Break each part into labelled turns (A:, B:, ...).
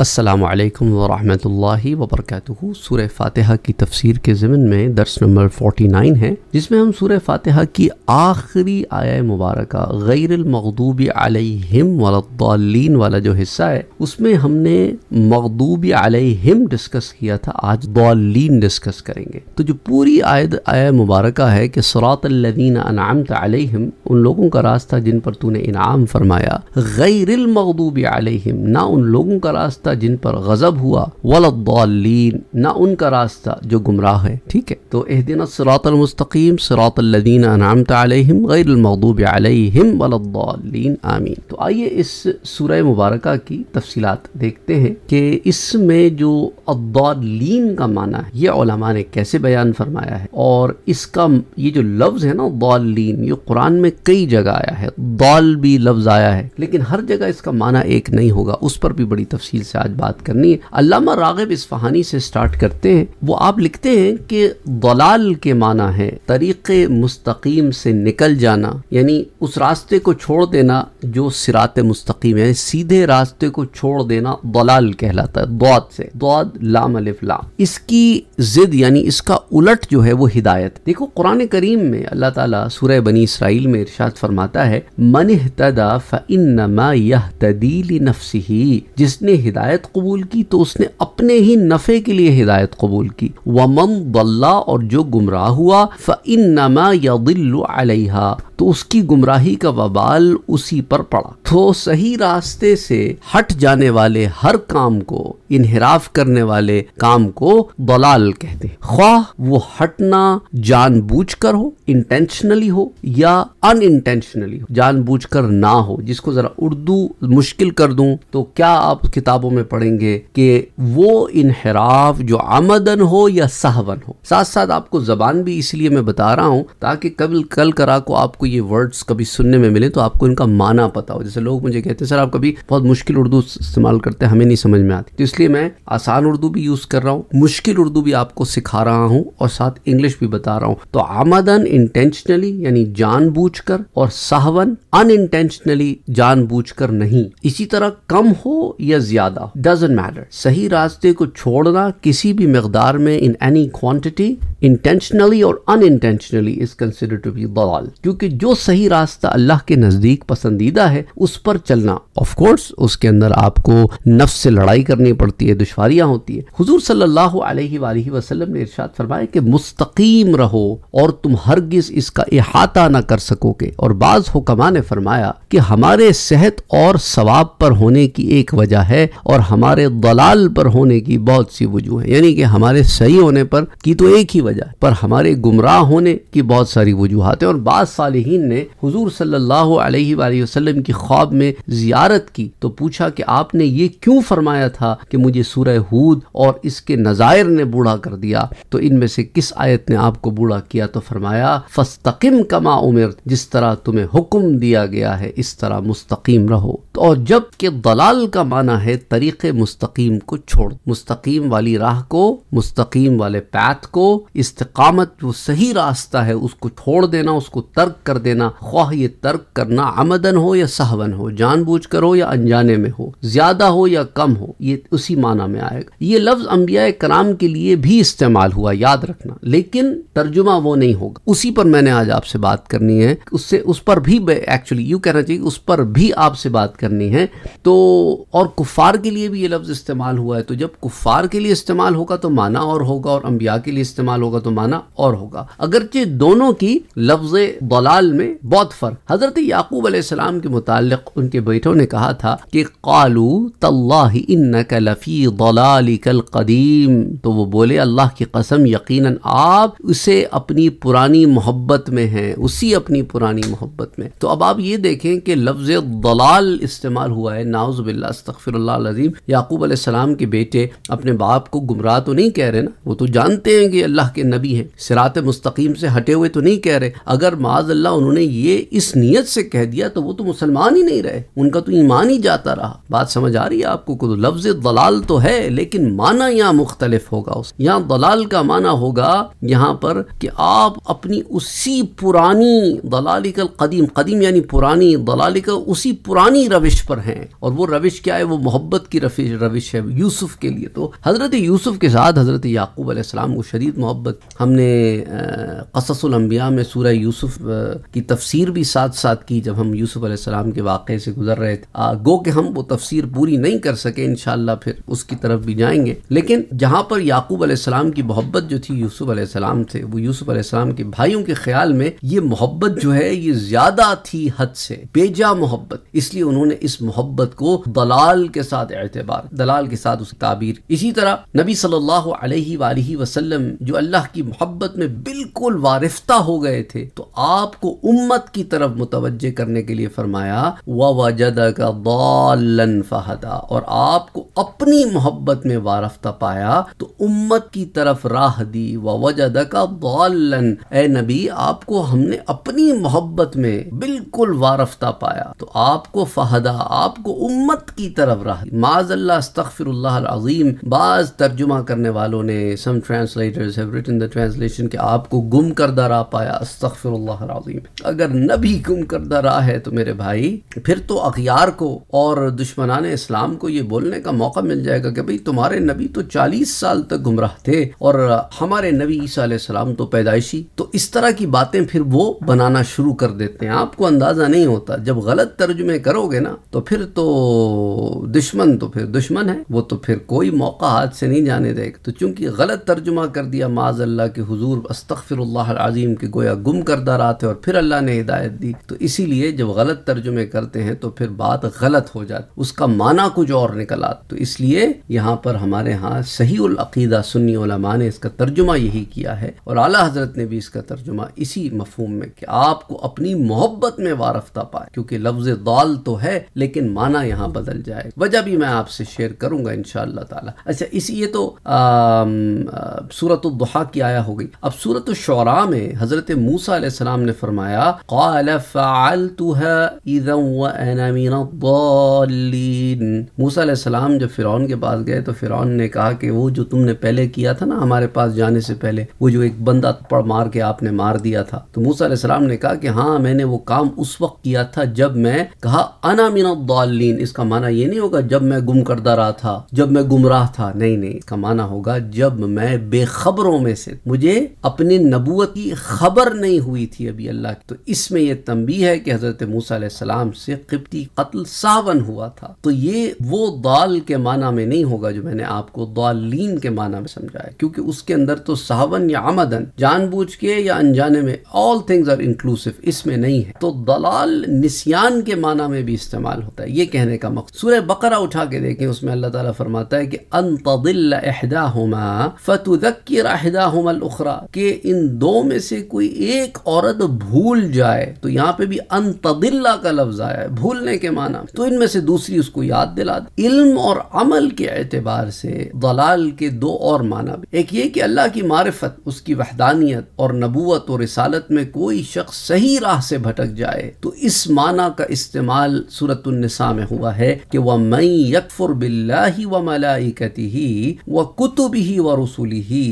A: असलकम वरहमल वबरक सूर फातिहा की तफसीर के ज़मन में दर्स नंबर 49 है जिसमें हम सूर फातिहा की आखिरी आया मुबारक गैरमखदूब आलहिम वालीन वाला जो हिस्सा है उसमें हमने मकदूब आलहिम डिस्कस किया था आज दौलीन डिस्कस करेंगे तो जो पूरी आयद आया मुबारक है कि सरातल्लिन अनाम तलहिम उन लोगों का रास्ता जिन पर तूने इनाम फरमाया गैरमखदूब आलहिम ना उन लोगों का रास्ता रास्ता जिन पर गजब हुआ वलद्दालीन ना उनका रास्ता जो गुमराह है ठीक है तो दिन सरातमस्तकीम सरातलदीन अनाम तम गैरमूब अलहिम वलद्दालीन आमीन तो आइए इस सूर्य मुबारक की तफसीत देखते हैं कि इसमें जो अद्दालीन का माना है ये ओलमा ने कैसे बयान फरमाया है और इसका ये जो लफ्ज़ है ना दालीन ये कुरान में कई जगह आया है दाल भी लफ्ज़ आया है लेकिन हर जगह इसका माना एक नहीं होगा उस पर भी बड़ी तफसील से आज बात करनी है अल्लामा रागिब इस्फहानी से स्टार्ट करते हैं वो आप लिखते हैं कि दलाल के माना है तरीके मुस्तकीम से निकल जाना यानी उस रास्ते को छोड़ देना जो सिरात मुस्तकीम है सीधे रास्ते को छोड़ देना दलाल कहलाता है दौद से दौद लाम अलिफ लाम इसकी जिद यानी इसका उलट जो है वो हिदायत देखो कुरान करीम में अल्लाह ताला सूरह बनी इसराइल में इरशाद फरमाता है मन तदा फ़ इन्नमा यह तदीली नफसी जिसने हिदायत हिदायत कबूल की तो उसने अपने ही नफ़े के लिए हिदायत कबूल की वमन बल्ला और जो गुमराह हुआ फ़िन नमा या तो उसकी गुमराही का वबाल उसी पर पड़ा तो सही रास्ते से हट जाने वाले हर काम को इनहराफ करने वाले काम को दलाल कहते हैं ख्वाह वो हटना जानबूझकर हो इंटेंशनली हो या अन इंटेंशनली हो जानबूझकर ना हो जिसको जरा उर्दू मुश्किल कर दूं तो क्या आप किताबों में पढ़ेंगे कि वो इनहराफ जो आमदन हो या सहवन हो साथ साथ आपको ज़बान भी इसलिए मैं बता रहा हूँ ताकि कबल कल करा को आपको ये वर्ड्स कभी सुनने में मिले तो आपको इनका माना पता हो जैसे लोग मुझे कहते हैं सर आप कभी बहुत मुश्किल उर्दू इस्तेमाल करते हैं हमें नहीं समझ में आती तो इसलिए मैं आसान उर्दू भी यूज़ कर रहा हूँ मुश्किल उर्दू भी आपको सिखा रहा हूँ और साथ इंग्लिश भी बता रहा हूँ तो आमदन इंटेंशनली यानी जान और सहवन अनइंटेंशनली जानबूझकर नहीं इसी तरह कम हो या ज्यादा जाओ डजेंट मैटर सही रास्ते को छोड़ना किसी भी मकदार में इन एनी क्वान्टिटी इंटेंशनली और unintentionally is consider to be बवाल क्योंकि जो सही रास्ता अल्लाह के नज़दीक पसंदीदा है उस पर चलना ऑफकोर्स उसके अंदर आपको नफ्स से लड़ाई करनी पड़ती है दुशारियाँ होती है हजूर सल्लल्लाहु वसलम ने इरशाद फरमाया कि मुस्तकीम रहो और तुम हरगिज इसका अहाता ना कर सकोगे और बाज़ हुकमा ने फरमाया कि हमारे सेहत और सवाब पर होने की एक वजह है और और हमारे दलाल पर होने की बहुत सी वजूह यानी कि हमारे सही होने पर की तो एक ही वजह पर हमारे गुमराह होने की बहुत सारी वजूहत है और बाद सालहीन ने हजूर सल्लल्लाहु की ख्वाब में जियारत की तो पूछा कि आपने ये क्यों फरमाया था कि मुझे सूर हूद और इसके नज़ायर ने बूढ़ा कर दिया तो इनमें से किस आयत ने आपको बूढ़ा किया तो फरमाया फस्तकिम कमा उमर जिस तरह तुम्हें हुक्म दिया गया है इस तरह मुस्तकीम रहो तो और जब के दलाल का माना है तरी तरीक़ मुस्तकीम को छोड़ मुस्तकीम वाली राह को मुस्तकीम वाले पैथ को इस्तकामत जो सही रास्ता है उसको छोड़ देना उसको तर्क कर देना ख्वाह ये तर्क करना आमदन हो या सहवन हो जानबूझ कर हो या अनजाने में हो ज्यादा हो या कम हो ये उसी माना में आएगा ये लफ्ज अम्बिया कराम के लिए भी इस्तेमाल हुआ याद रखना लेकिन तर्जुमा वो नहीं होगा उसी पर मैंने आज आपसे बात करनी है उससे उस पर भी एक्चुअली यू कहना चाहिए उस पर भी आपसे बात करनी है तो और कुफार के लिए भी ये लफ्ज़ इस्तेमाल हुआ है तो जब कुफ़ार के लिए इस्तेमाल होगा तो माना और होगा और अम्बिया के लिए इस्तेमाल होगा तो माना और होगा अगरचे दोनों की लफ्ज़ बलाल में बहुत फ़र्क हज़रत याकूब आसमाम के मुतल उनके बेटों ने कहा था कि कालू तल्लाफ़ी कल कदीम तो वो बोले अल्लाह की कसम यकीनन आप उसे अपनी पुरानी मोहब्बत में हैं उसी अपनी पुरानी मोहब्बत में तो अब आप ये देखें कि लफ्ज़ दलाल इस्तेमाल हुआ है नाउज़बिल्ला अजीम याकूब आसमाम के बेटे अपने बाप को गुमराह तो नहीं कह रहे ना वो तो जानते हैं कि अल्लाह के नबी हैं सिरात मुस्तकीम से हटे हुए तो नहीं कह रहे अगर माज अल्लाह उन्होंने ये इस नीयत से कह दिया तो वो तो मुसलमान ही नहीं रहे उनका तो ईमान ही जाता रहा बात समझ आ रही है आपको कुछ लफ्ज दलाल तो है लेकिन माना यहाँ मुख्तलिफ होगा उस यहाँ दलाल का माना होगा यहाँ पर कि आप अपनी उसी पुरानी दलालिकल कदीम कदीम यानी पुरानी दलालिकल उसी पुरानी रविश पर हैं और वो रविश क्या है वो मोहब्बत मोहब्बत की रफी रविश है यूसुफ के लिए तो हज़रत यूसुफ के साथ हज़रत याकूब आसमाम को शदीद मोहब्बत हमने कससलम्बिया में सूर्य यूसुफ की तफसीर भी साथ साथ की जब हम यूसुफ आसमाम के वाक़े से गुजर रहे थे गो के हम वो तफसीर पूरी नहीं कर सके इन फिर उसकी तरफ भी जाएंगे लेकिन जहाँ पर याकूब आसमाम की मोहब्बत जो थी यूसुफ आसमाम से वो यूसुफ आसमाम के भाइयों के ख्याल में ये मोहब्बत जो है ये ज़्यादा थी हद से बेजा मोहब्बत इसलिए उन्होंने इस मोहब्बत को दलाल के साथ एतबार दलाल के साथ उसकी ताबीर इसी तरह नबी सल्लल्लाहु अलैहि वसल्लम जो अल्लाह की मोहब्बत में बिल्कुल वारिफ्ता हो गए थे तो आपको उम्मत की तरफ मुतवजह करने के लिए फरमाया व और आपको अपनी मोहब्बत में वारफ्ता पाया तो उम्मत की तरफ राह दी वजद का ए नबी आपको हमने अपनी मोहब्बत में बिल्कुल वारफ्ता पाया तो आपको फहदा आपको उम्मत की तरफ राह माजल्ला बाज़ तर्जुमा करने वालों ने some translators have written the translation के आपको गुम करदा रहा पाया अस्तफ़िरल्लाज़ीम अगर नबी गुम करदा रहा है तो मेरे भाई फिर तो अखियार को और दुश्मनान इस्लाम को ये बोलने का मौका मिल जाएगा कि भाई तुम्हारे नबी तो चालीस साल तक गुमराह थे और हमारे नबी ईसा सलाम तो पैदाइशी तो इस तरह की बातें फिर वो बनाना शुरू कर देते हैं आपको अंदाज़ा नहीं होता जब गलत तर्जुमे करोगे ना तो फिर तो दुश्मन तो फिर दुश्मन है वो तो फिर कोई मौका हाथ से नहीं जाने देगा तो चूंकि गलत तर्जुमा कर दिया माज अल्लाह के हजूर अस्तफिर आजीम के गोया गुम करदा रहा थे और फिर अल्लाह ने हिदायत दी तो इसीलिए जब गलत तर्जुमे करते हैं तो फिर बात गलत हो जाती उसका माना कुछ और निकल आता तो इसलिए यहाँ पर हमारे यहाँ सही उलदा सुन्नी ने इसका तर्जुमा यही किया है और आला हजरत ने भी इसका तर्जुमा इसी मफहम में कि आपको अपनी मोहब्बत में वारफता पाए क्योंकि लफ्ज दाल तो है लेकिन माना यहाँ बदल जाए वजह भी मैं मैं आपसे शेयर करूंगा इन ताला अच्छा इसी ये तो सूरत दुहा की आया हो गई अब सूरत शरा में हज़रत मूसा ने फरमाया मूसा जब फिर के पास गए तो फिर ने कहा कि वो जो तुमने पहले किया था ना हमारे पास जाने से पहले वो जो एक बंदा पड़ मार के आपने मार दिया था तो मूसा ने कहा कि हाँ मैंने वो काम उस वक्त किया था जब मैं कहा अना इसका माना ये नहीं होगा जब मैं मैं गुम करता रहा था जब मैं गुमराह था नहीं नहीं इसका माना होगा जब मैं बेखबरों में से मुझे अपनी नबूत की खबर नहीं हुई थी अभी अल्लाह की तो इसमें यह तंबी है कि हजरत मूसम से किप्ती कत्ल सावन हुआ था तो ये वो दाल के माना में नहीं होगा जो मैंने आपको दालीन के माना में समझाया क्योंकि उसके अंदर तो सावन या आमदन जानबूझ के या अनजाने में ऑल थिंग्स आर इंक्लूसिव इसमें नहीं है तो दलाल निसियान के माना में भी इस्तेमाल होता है ये कहने का मकसद सूर्य बकरा उठ उठा के देखें उसमें अल्लाह ताला फरमाता है कि अनतदिल्ल अहदा हमा फतुदक्र अहदा हमल कि इन दो में से कोई एक औरत भूल जाए तो यहाँ पे भी अनतदिल्ला का लफ्ज आया है भूलने के माना तो इनमें से दूसरी उसको याद दिला दे इल्म और अमल के एतबार से दलाल के दो और माना भी एक ये कि अल्लाह की मारिफत उसकी वहदानियत और नबूवत और रिसालत में कोई शख्स सही राह से भटक जाए तो इस माना का इस्तेमाल सूरत में हुआ है कि वह मई यकफुर बिल्लाहि व मलाइकतिही व कुतुबिही व रसुलिही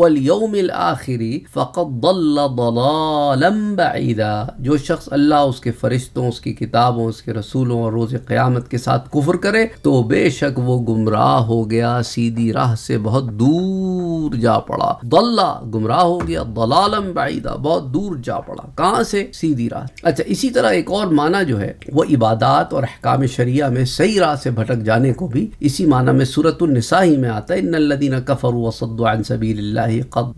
A: वल यौमिल आखिरी फ़क़द दल्ल दलालम बईदा जो शख्स अल्लाह उसके फरिश्तों उसकी किताबों उसके रसूलों और रोज़ क़यामत के साथ कुफर करे तो बेशक वो गुमराह हो गया सीधी राह से बहुत दूर जा पड़ा दल्ला गुमराह हो गया दलालम बईदा बहुत दूर जा पड़ा कहाँ से सीधी राह अच्छा इसी तरह एक और माना जो है वो इबादत और अहकाम शरिया में सही राह से भटक तक जाने को भी इसी माना में सूरत ही में आता है इन्नदीन कफर वसदान सबील्लाबाद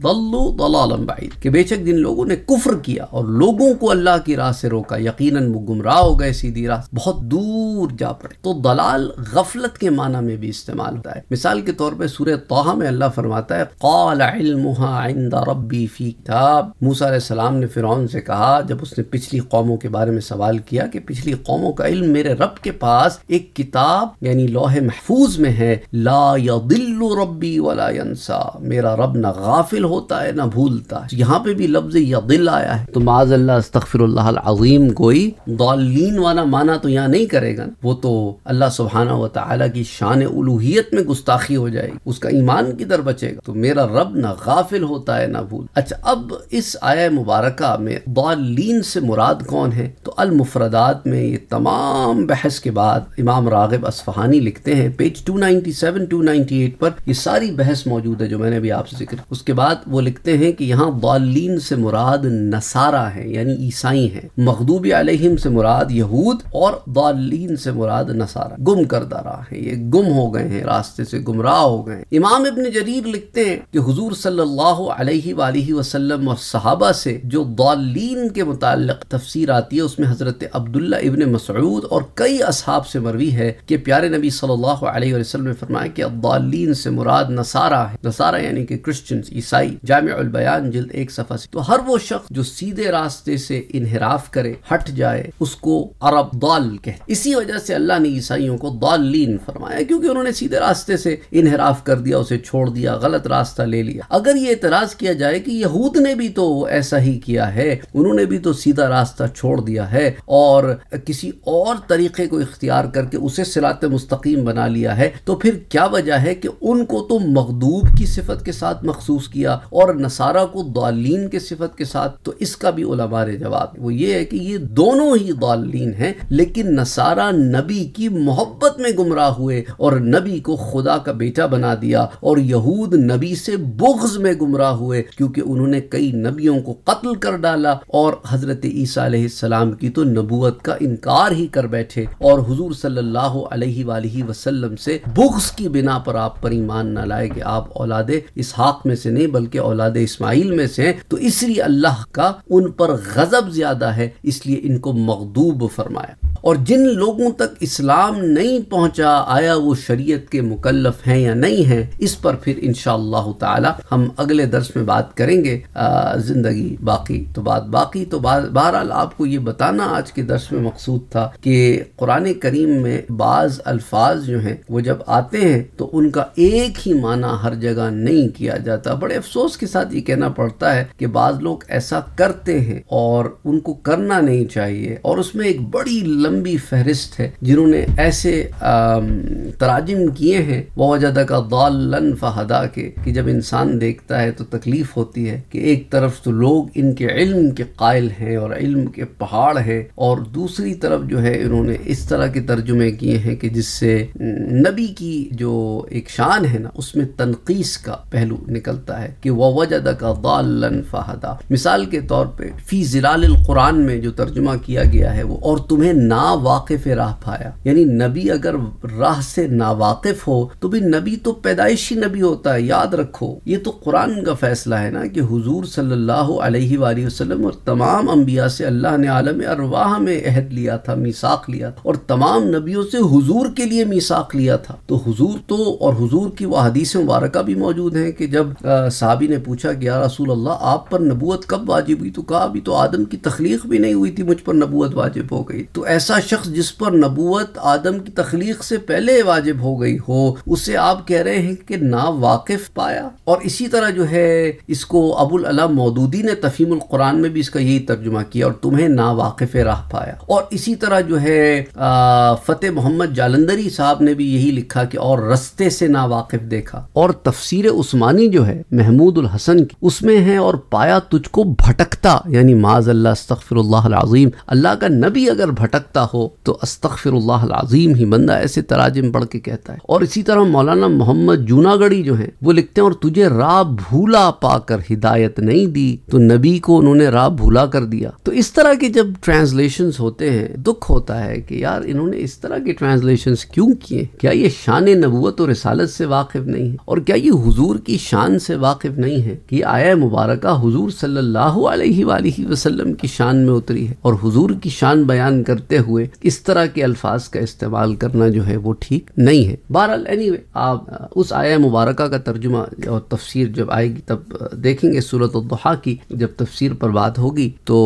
A: कि जिन लोगों ने कुफर किया और लोगों को अल्लाह की राह से रोका यकीनन वो गुमराह हो गए सीधी राह बहुत दूर जा पड़े तो दलाल गफलत के माना में भी इस्तेमाल होता है मिसाल के तौर पर सूर्य तोहा में अल्लाह फरमाता है मूसा सलाम ने फिर से कहा जब उसने पिछली कौमों के बारे में सवाल किया कि पिछली कौमों का इल्म मेरे रब के पास एक किताब यानी लौह महफूज में है ला या दिल्लु रब्बी वला यंसा मेरा रब ना गाफिल होता है ना भूलता है यहाँ पे भी लफ्ज या दिल आया है तो माज अल्लाह कोई दौलिन वाला माना तो यहाँ नहीं करेगा वो तो अल्लाह सुबहाना व ताली की शान उलूहियत में गुस्ताखी हो जाएगी उसका ईमान किधर बचेगा तो मेरा रब ना गाफिल होता है ना भूल अच्छा अब इस आया मुबारक में दौलिन से मुराद कौन है तो मुफरदात में ये तमाम बहस के बाद इमाम रागिब असफहान कहानी लिखते हैं पेज 297 298 पर ये सारी बहस मौजूद है जो मैंने अभी आपसे जिक्र उसके बाद वो लिखते हैं कि यहाँ वालीन से मुराद नसारा है यानी ईसाई है मखदूब अलहिम से मुराद यहूद और वालीन से मुराद नसारा गुम कर रहा है ये गुम हो गए हैं रास्ते से गुमराह हो गए इमाम इबन जरीर लिखते हैं कि हुजूर सल्लल्लाहु अलैहि वसल्लम और सहाबा से जो दालीन के मुतालिक तफसीर आती है उसमें हजरत अब्दुल्ला इबन मसऊद और कई असहाब से मरवी है कि प्यारे नबी सल्लल्लाहु अलैहि वसल्लम ने फरमाया कि अद्दालीन से मुराद नसारा है नसारा यानी कि क्रिश्चियंस ईसाई बयान जिल्द एक सफ़ा से तो हर वो शख्स जो सीधे रास्ते से इनहराफ करे हट जाए उसको अरब दाल कहते इसी वजह से अल्लाह ने ईसाइयों को दालीन फरमाया क्योंकि उन्होंने सीधे रास्ते से इनहराफ कर दिया उसे छोड़ दिया गलत रास्ता ले लिया अगर ये एतराज़ किया जाए कि यहूद ने भी तो ऐसा ही किया है उन्होंने भी तो सीधा रास्ता छोड़ दिया है और किसी और तरीके को इख्तियार करके उसे सिरात मुस्तकीम बना लिया है तो फिर क्या वजह है कि उनको तो मखदूब की सिफत के साथ मखसूस किया और नसारा को दालीन के सिफत के साथ तो इसका भी उलमा जवाब वो ये है कि ये दोनों ही दालीन हैं लेकिन नसारा नबी की मोहब्बत में गुमराह हुए और नबी को खुदा का बेटा बना दिया और यहूद नबी से बुग्ज में गुमराह हुए क्योंकि उन्होंने कई नबियों को कत्ल कर डाला और हजरत ईसा सलाम की तो नबूत का इनकार ही कर बैठे और हजूर सल्लाह वसल्लम से बुग्स की बिना पर आप पर ईमान न लाए कि आप औलाद इसहाक में से नहीं बल्कि औलाद इस्माइल में से हैं तो इसलिए अल्लाह का उन पर गजब ज्यादा है इसलिए इनको मकदूब फरमाया और जिन लोगों तक इस्लाम नहीं पहुंचा आया वो शरीयत के मुकल्लफ हैं या नहीं हैं इस पर फिर इन ताला हम अगले दर्स में बात करेंगे ज़िंदगी बाकी तो बात बाकी तो बहरहाल आपको ये बताना आज के दर्स में मकसूद था कि कुरान करीम में बाज़ अल्फाज जो हैं वो जब आते हैं तो उनका एक ही माना हर जगह नहीं किया जाता बड़े अफसोस के साथ ये कहना पड़ता है कि बाज़ लोग ऐसा करते हैं और उनको करना नहीं चाहिए और उसमें एक बड़ी लंबी फहरिस्त है जिन्होंने ऐसे तराजिम किए हैं बहुत ज़्यादा का दालन फहदा के कि जब इंसान देखता है तो तकलीफ़ होती है कि एक तरफ तो लोग इनके इल्म के कायल हैं और इल्म के पहाड़ हैं और दूसरी तरफ जो है इन्होंने इस तरह के तर्जुमे किए हैं कि जिससे नबी की जो एक शान है ना उसमें तनकीस का पहलू निकलता है कि वह वजदा का दालन फहदा मिसाल के तौर पर फ़ी जलाल कुरान में जो तर्जुमा किया गया है वो और तुम्हें ना ना वाकिफ राह पाया यानी नबी अगर राह से नावाकिफ हो तो भी नबी तो पैदाइशी नबी होता है याद रखो ये तो कुरान का फैसला है ना कि हुजूर सल्लल्लाहु अलैहि वसल्लम और तमाम अम्बिया से अल्लाह ने आलम अरवाह में अहद लिया था मिसाक लिया था और तमाम नबियों से हुजूर के लिए मिसाक लिया था तो हुजूर तो और हुजूर की वह हदीस मुबारक भी मौजूद है कि जब साहबी ने पूछा कि या रसूल अल्लाह आप पर नबूत कब वाजिब हुई तो कहा अभी तो आदम की तखलीक भी नहीं हुई थी मुझ पर नबूत वाजिब हो गई तो ऐसा ऐसा शख्स जिस पर नबूत आदम की तखलीक से पहले वाजिब हो गई हो उसे आप कह रहे हैं कि ना वाकिफ पाया और इसी तरह जो है इसको अबुल अला मौदूदी ने तफीम कुरान में भी इसका यही तर्जुमा किया और तुम्हें ना वाकिफ राह पाया और इसी तरह जो है फ़तेह मोहम्मद जालंदरी साहब ने भी यही लिखा कि और रस्ते से ना वाकिफ देखा और तफसीर उस्मानी जो है महमूद उल हसन की उसमें है और पाया तुझको भटकता यानी माज अल्लाह तखफर अल्लाह का नबी अगर भटकता का हो तो अस्तफ़िर अज़ीम ही बंदा ऐसे तराजिम पढ़ के कहता है और इसी तरह मौलाना मोहम्मद जूनागढ़ी जो है वो लिखते हैं और तुझे राह भूला पाकर हिदायत नहीं दी तो नबी को उन्होंने राह भूला कर दिया तो इस तरह के जब ट्रांसलेशन होते हैं दुख होता है कि यार इन्होंने इस तरह के ट्रांसलेशन क्यों किए क्या ये शान नबूत और रिसालत से वाकिफ नहीं है और क्या ये हुजूर की शान से वाकिफ नहीं है कि आया मुबारक हजूर सल्लल्लाहु अलैहि की शान में उतरी है और हजूर की शान बयान करते हुए हुए इस तरह के अल्फाज का इस्तेमाल करना जो है वो ठीक नहीं है बहरहाल एनी anyway, आप उस आया मुबारक का तर्जुमा और तफसीर जब आएगी तब देखेंगे सूरत दुहा की जब तफसीर पर बात होगी तो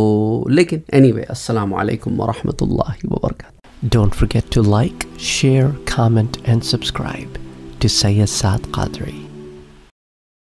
A: लेकिन एनी वे असलकम वरहमल वर्क don't forget to like share comment and subscribe to Syed सात कादरी